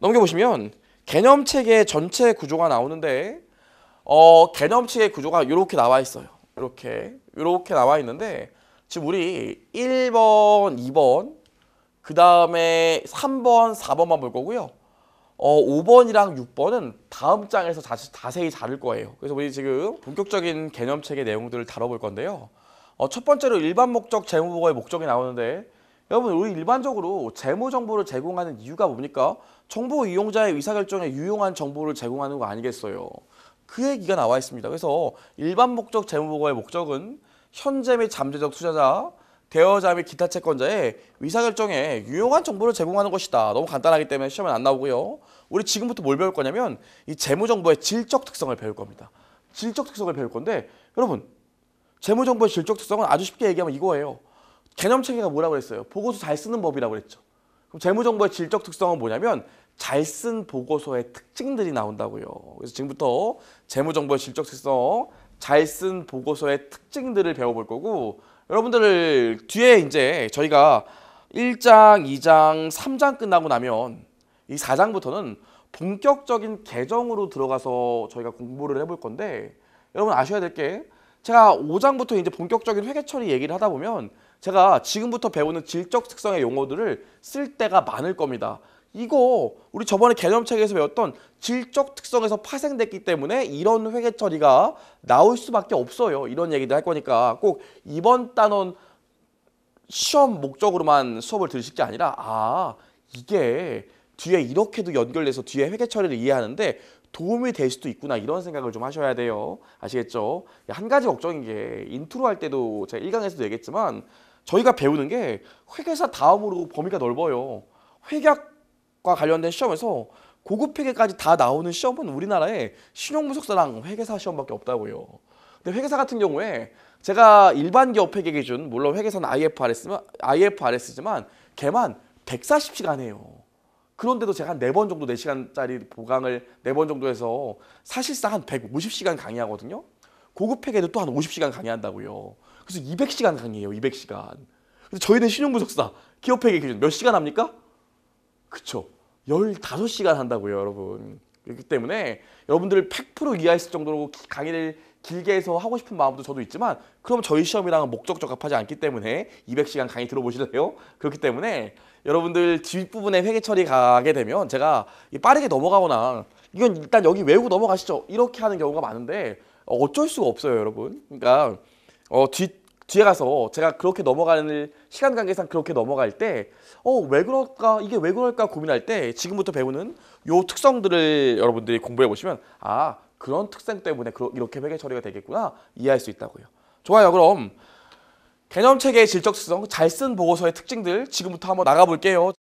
넘겨보시면 개념 체계 전체 구조가 나오는데 어, 개념 체계 구조가 이렇게 나와 있어요. 이렇게 이렇게 나와 있는데 지금 우리 1번, 2번 그 다음에 3번, 4번만 볼 거고요. 어, 5번이랑 6번은 다음 장에서 자세히 다룰 거예요. 그래서 우리 지금 본격적인 개념 체계 내용들을 다뤄볼 건데요. 어, 첫 번째로 일반 목적 재무보고의 목적이 나오는데 여러분 우리 일반적으로 재무 정보를 제공하는 이유가 뭡니까? 정보 이용자의 의사결정에 유용한 정보를 제공하는 거 아니겠어요. 그 얘기가 나와 있습니다. 그래서 일반 목적 재무보고의 목적은 현재 및 잠재적 투자자, 대여자 및 기타 채권자의 의사결정에 유용한 정보를 제공하는 것이다. 너무 간단하기 때문에 시험에 안 나오고요. 우리 지금부터 뭘 배울 거냐면 이 재무정보의 질적 특성을 배울 겁니다. 질적 특성을 배울 건데 여러분 재무정보의 질적 특성은 아주 쉽게 얘기하면 이거예요. 개념 체계가 뭐라고 그랬어요? 보고서 잘 쓰는 법이라고 그랬죠. 그럼 재무정보의 질적 특성은 뭐냐면 잘 쓴 보고서의 특징들이 나온다고요. 그래서 지금부터 재무정보의 질적 특성, 잘 쓴 보고서의 특징들을 배워볼 거고 여러분들 뒤에 이제 저희가 1장, 2장, 3장 끝나고 나면 이 4장부터는 본격적인 개정으로 들어가서 저희가 공부를 해볼 건데 여러분 아셔야 될 게 제가 5장부터 이제 본격적인 회계 처리 얘기를 하다 보면 제가 지금부터 배우는 질적 특성의 용어들을 쓸 때가 많을 겁니다. 이거 우리 저번에 개념책에서 배웠던 질적 특성에서 파생됐기 때문에 이런 회계 처리가 나올 수밖에 없어요. 이런 얘기도 할 거니까 꼭 이번 단원 시험 목적으로만 수업을 들으실 게 아니라 아 이게 뒤에 이렇게도 연결돼서 뒤에 회계 처리를 이해하는데 도움이 될 수도 있구나 이런 생각을 좀 하셔야 돼요. 아시겠죠? 한 가지 걱정인 게 인트로 할 때도 제가 1강에서도 얘기했지만 저희가 배우는 게 회계사 다음으로 범위가 넓어요. 회계학과 관련된 시험에서 고급 회계까지 다 나오는 시험은 우리나라에 신용분석사랑 회계사 시험밖에 없다고요. 근데 회계사 같은 경우에 제가 일반 기업 회계 기준 물론 회계사는 IFRS지만, IFRS지만 개만 140시간 해요. 그런데도 제가 한네번 정도 네시간짜리 보강을 네 번 정도 해서 사실상 한 150시간 강의하거든요. 고급 회계도 또 한 50시간 강의한다고요. 그래서 200시간 강의예요. 200시간. 그래서 저희는 신용부석사 기업회계 기준 몇 시간 합니까? 그쵸. 15시간 한다고요. 여러분. 그렇기 때문에 여러분들 100% 이해했을 정도로 강의를 길게 해서 하고 싶은 마음도 저도 있지만 그럼 저희 시험이랑은 목적 적합하지 않기 때문에 200시간 강의 들어보실래요? 그렇기 때문에 여러분들 뒷부분에 회계 처리 가게 되면 제가 빠르게 넘어가거나 이건 일단 여기 외우고 넘어가시죠. 이렇게 하는 경우가 많은데 어쩔 수가 없어요, 여러분. 그러니까 어, 뒤, 뒤에 가서 제가 그렇게 넘어가는 시간 관계상 그렇게 넘어갈 때 어 왜 그럴까 이게 왜 그럴까 고민할 때 지금부터 배우는 요 특성들을 여러분들이 공부해 보시면 아 그런 특성 때문에 이렇게 회계 처리가 되겠구나 이해할 수 있다고요. 좋아요 그럼 개념 체계의 질적 특성 잘 쓴 보고서의 특징들 지금부터 한번 나가볼게요.